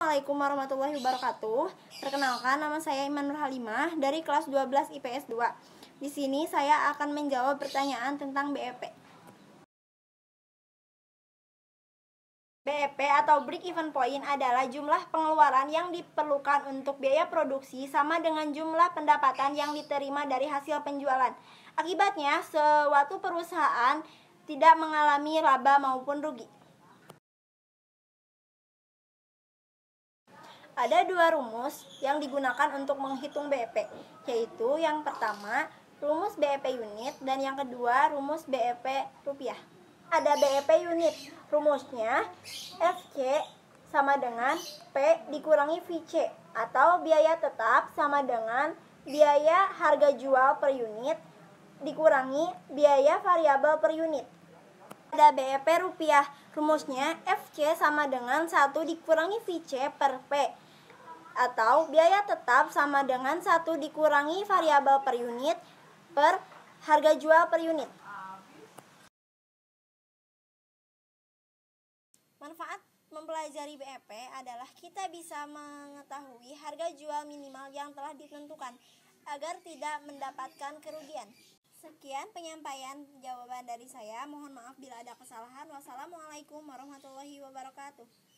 Assalamualaikum warahmatullahi wabarakatuh. Perkenalkan nama saya Iman Nur Halimah dari kelas 12 IPS 2. Di sini saya akan menjawab pertanyaan tentang BEP. BEP atau break even point adalah jumlah pengeluaran yang diperlukan untuk biaya produksi sama dengan jumlah pendapatan yang diterima dari hasil penjualan. Akibatnya, suatu perusahaan tidak mengalami laba maupun rugi. Ada dua rumus yang digunakan untuk menghitung BEP, yaitu yang pertama rumus BEP unit dan yang kedua rumus BEP rupiah. Ada BEP unit, rumusnya FC sama dengan P dikurangi VC atau biaya tetap sama dengan biaya harga jual per unit dikurangi biaya variabel per unit. Ada BEP rupiah, rumusnya FC sama dengan 1 dikurangi VC per P atau biaya tetap sama dengan satu dikurangi variabel per unit per harga jual per unit. Manfaat mempelajari BEP adalah kita bisa mengetahui harga jual minimal yang telah ditentukan agar tidak mendapatkan kerugian. Sekian penyampaian jawaban dari saya. Mohon maaf bila ada kesalahan. Wassalamualaikum warahmatullahi wabarakatuh.